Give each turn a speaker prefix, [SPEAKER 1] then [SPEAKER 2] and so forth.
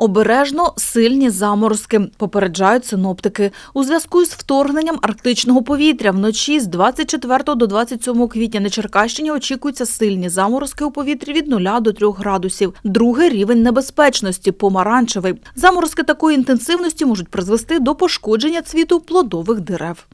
[SPEAKER 1] Обережно сильні заморозки попереджають синоптики у зв'язку з вторгненням арктичного повітря. Вночі з 24 до 27 квітня на Черкащині очікуються сильні заморозки у повітрі від 0 до 3 градусів. Другий рівень небезпечності помаранчевий. Заморозки такої інтенсивності можуть призвести до пошкодження цвіту плодових дерев.